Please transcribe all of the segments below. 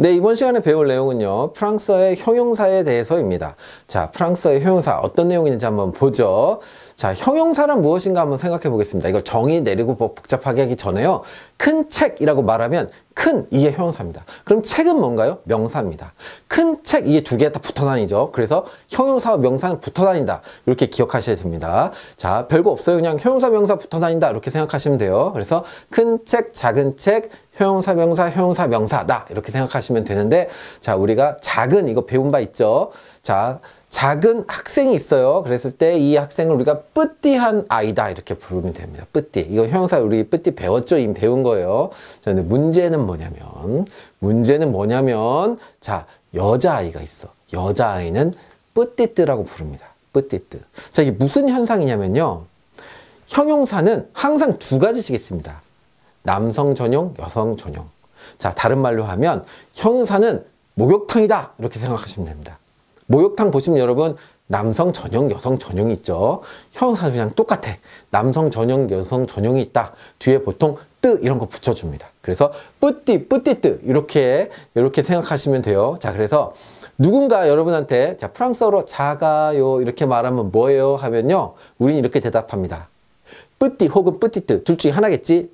네, 이번 시간에 배울 내용은요. 프랑스어의 형용사에 대해서입니다. 자, 프랑스어의 형용사 어떤 내용인지 한번 보죠. 자, 형용사란 무엇인가 한번 생각해 보겠습니다. 이거 정의 내리고 뭐 복잡하게 하기 전에요. 큰 책이라고 말하면 큰 이게 형용사입니다. 그럼 책은 뭔가요? 명사입니다. 큰 책 이게 두 개 다 붙어 다니죠. 그래서 형용사와 명사는 붙어 다닌다. 이렇게 기억하셔야 됩니다. 자, 별거 없어요. 그냥 형용사 명사 붙어 다닌다. 이렇게 생각하시면 돼요. 그래서 큰 책, 작은 책, 형용사 명사 형용사 명사다 이렇게 생각하시면 되는데 자 우리가 작은 이거 배운 바 있죠 자 작은 학생이 있어요 그랬을 때 이 학생을 우리가 뿌띠한 아이다 이렇게 부르면 됩니다 뿌띠 이거 형용사 우리 뿌띠 배웠죠 이미 배운 거예요 자 근데 문제는 뭐냐면 문제는 뭐냐면 자 여자아이가 있어 여자아이는 뿌띠뜨라고 부릅니다 뿌띠뜨 자 이게 무슨 현상이냐면요 형용사는 항상 두 가지씩 있습니다 남성 전용, 여성 전용. 자, 다른 말로 하면 형사는 목욕탕이다. 이렇게 생각하시면 됩니다. 목욕탕 보시면 여러분 남성 전용, 여성 전용이 있죠. 형사 그냥 똑같아. 남성 전용, 여성 전용이 있다. 뒤에 보통 뜨 이런 거 붙여줍니다. 그래서 뿌띠, 뿌띠뜨 이렇게 이렇게 생각하시면 돼요. 자, 그래서 누군가 여러분한테 자 프랑스어로 자가요 이렇게 말하면 뭐예요 하면요 우린 이렇게 대답합니다 뿌띠 혹은 뿌띠뜨 둘 중에 하나겠지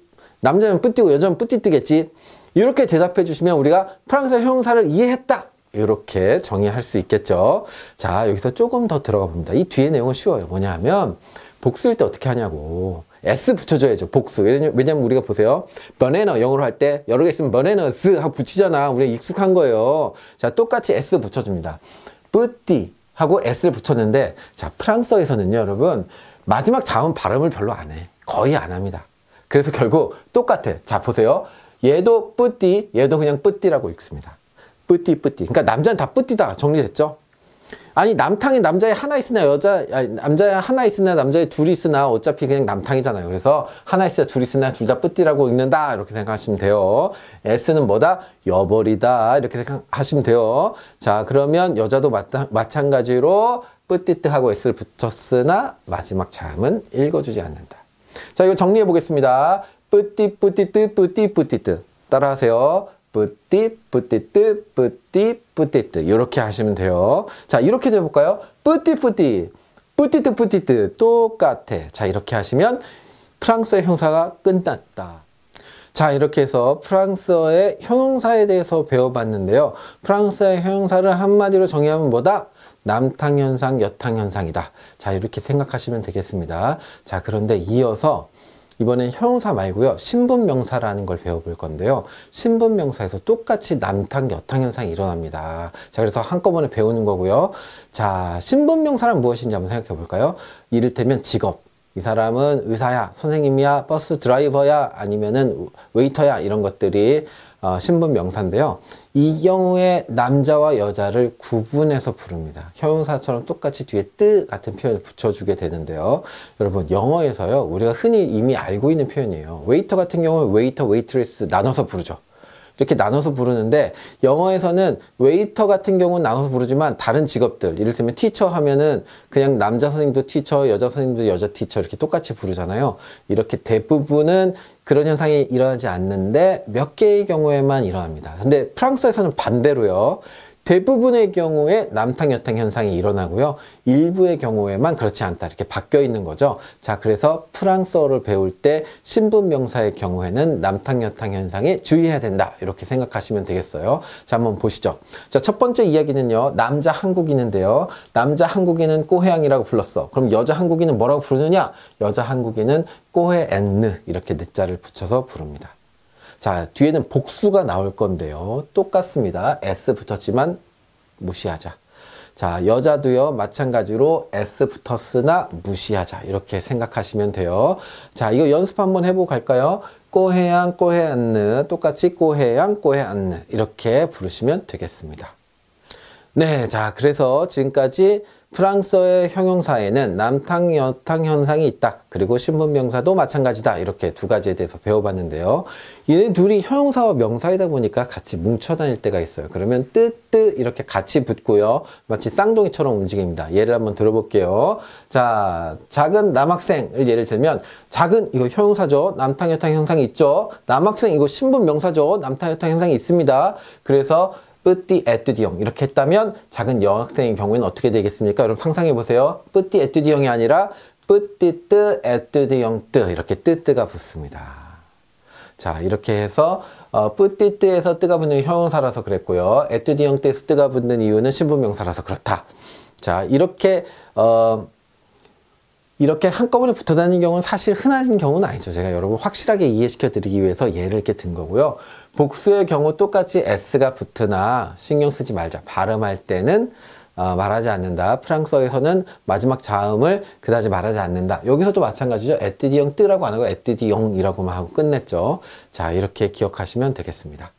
남자면 뿌띠고 여자면 뿌띠뜨겠지. 이렇게 대답해 주시면 우리가 프랑스어 형용사를 이해했다. 이렇게 정의할 수 있겠죠. 자, 여기서 조금 더 들어가 봅니다. 이 뒤에 내용은 쉬워요. 뭐냐 하면 복수일 때 어떻게 하냐고. s 붙여줘야죠. 복수. 왜냐면 우리가 보세요. 번에너 영어로 할 때 여러 개 있으면 번에너스 하고 붙이잖아. 우리 익숙한 거예요. 자, 똑같이 s 붙여줍니다. 뿌띠 하고 s를 붙였는데 자, 프랑스어에서는요, 여러분 마지막 자음 발음을 별로 안 해. 거의 안 합니다. 그래서 결국 똑같아. 자, 보세요. 얘도 뿌띠, 얘도 그냥 뿌띠라고 읽습니다. 뿌띠, 뿌띠. 그러니까 남자는 다 뿌띠다. 정리됐죠? 아니, 남탕에 남자에 하나 있으나 여자, 아니, 남자에 하나 있으나 남자에 둘이 있으나 어차피 그냥 남탕이잖아요. 그래서 하나 있으나 둘이 있으나 둘 다 뿌띠라고 읽는다. 이렇게 생각하시면 돼요. S는 뭐다? 여벌이다. 이렇게 생각하시면 돼요. 자, 그러면 여자도 마 마찬가지로 뿌띠뜨하고 S를 붙였으나 마지막 자음은 읽어주지 않는다. 자, 이거 정리해 보겠습니다. 뿌띠뿌띠뜨 뿌띠뿌띠뜨. 따라하세요. 뿌띠, 뿌띠뜨, 뿌띠, 뿌띠뜨. 이렇게 하시면 돼요. 자, 이렇게 해볼까요? 뿌띠뿌띠, 뿌띠뜨, 뿌띠뜨. 똑같아. 자, 이렇게 하시면 프랑스의 형사가 끝났다. 자, 이렇게 해서 프랑스어의 형용사에 대해서 배워봤는데요. 프랑스어의 형용사를 한마디로 정의하면 뭐다? 남탕현상, 여탕현상이다. 자, 이렇게 생각하시면 되겠습니다. 자, 그런데 이어서 이번엔 형용사 말고요. 신분명사라는 걸 배워볼 건데요. 신분명사에서 똑같이 남탕, 여탕 현상이 일어납니다. 자, 그래서 한꺼번에 배우는 거고요. 자, 신분명사란 무엇인지 한번 생각해 볼까요? 이를테면 직업. 이 사람은 의사야, 선생님이야, 버스 드라이버야, 아니면은 웨이터야 이런 것들이 어, 신분 명사인데요. 이 경우에 남자와 여자를 구분해서 부릅니다. 형용사처럼 똑같이 뒤에 뜨 같은 표현을 붙여주게 되는데요. 여러분 영어에서요 우리가 흔히 이미 알고 있는 표현이에요. 웨이터 같은 경우는 웨이터, 웨이트리스 나눠서 부르죠. 이렇게 나눠서 부르는데 영어에서는 웨이터 같은 경우는 나눠서 부르지만 다른 직업들 이를테면 티처 하면은 그냥 남자 선생님도 티처 여자 선생님도 여자 티처 이렇게 똑같이 부르잖아요 이렇게 대부분은 그런 현상이 일어나지 않는데 몇 개의 경우에만 일어납니다 근데 프랑스에서는 반대로요 대부분의 경우에 남탕여탕 현상이 일어나고요. 일부의 경우에만 그렇지 않다. 이렇게 바뀌어 있는 거죠. 자, 그래서 프랑스어를 배울 때 신분 명사의 경우에는 남탕여탕 현상에 주의해야 된다. 이렇게 생각하시면 되겠어요. 자, 한번 보시죠. 자, 첫 번째 이야기는요. 남자 한국인인데요. 남자 한국인은 꼬해양이라고 불렀어. 그럼 여자 한국인은 뭐라고 부르느냐? 여자 한국인은 꼬해앤느 이렇게 늦자를 붙여서 부릅니다. 자, 뒤에는 복수가 나올 건데요. 똑같습니다. s 붙었지만 무시하자. 자, 여자도요, 마찬가지로 S 붙었으나 무시하자. 이렇게 생각하시면 돼요. 자, 이거 연습 한번 해보고 갈까요? 꼬해양, 꼬해 안느. 똑같이 꼬해양, 꼬해 안느. 이렇게 부르시면 되겠습니다. 네, 자 그래서 지금까지 프랑스어의 형용사에는 남탕, 여탕 현상이 있다. 그리고 신분명사도 마찬가지다. 이렇게 두 가지에 대해서 배워봤는데요. 얘네 둘이 형용사와 명사이다 보니까 같이 뭉쳐다닐 때가 있어요. 그러면 뜨뜨 이렇게 같이 붙고요. 마치 쌍둥이처럼 움직입니다. 예를 한번 들어볼게요. 자, 작은 남학생을 예를 들면 작은 이거 형용사죠. 남탕, 여탕 현상이 있죠. 남학생 이거 신분명사죠. 남탕, 여탕 현상이 있습니다. 그래서 뿌띠 에뚜디형 이렇게 했다면 작은 여학생의 경우에는 어떻게 되겠습니까? 여러분 상상해 보세요. 뿌띠 에뚜디형이 아니라 뿌띠뜨 에뚜디형뜨 이렇게 뜨뜨가 붙습니다. 자 이렇게 해서 어, 뿌띠뜨에서 뜨가 붙는 형용사라서 그랬고요. 에뚜디형 때에서 뜨가 붙는 이유는 신분명사라서 그렇다. 자 이렇게 어, 이렇게 한꺼번에 붙어 다니는 경우는 사실 흔하신 경우는 아니죠. 제가 여러분 확실하게 이해시켜 드리기 위해서 예를 이렇게 든 거고요. 복수의 경우 똑같이 S가 붙으나 신경 쓰지 말자. 발음할 때는 어, 말하지 않는다. 프랑스어에서는 마지막 자음을 그다지 말하지 않는다. 여기서도 마찬가지죠. 에띠디영 뜨라고 안 하고 에띠디영이라고만 하고 끝냈죠. 자, 이렇게 기억하시면 되겠습니다.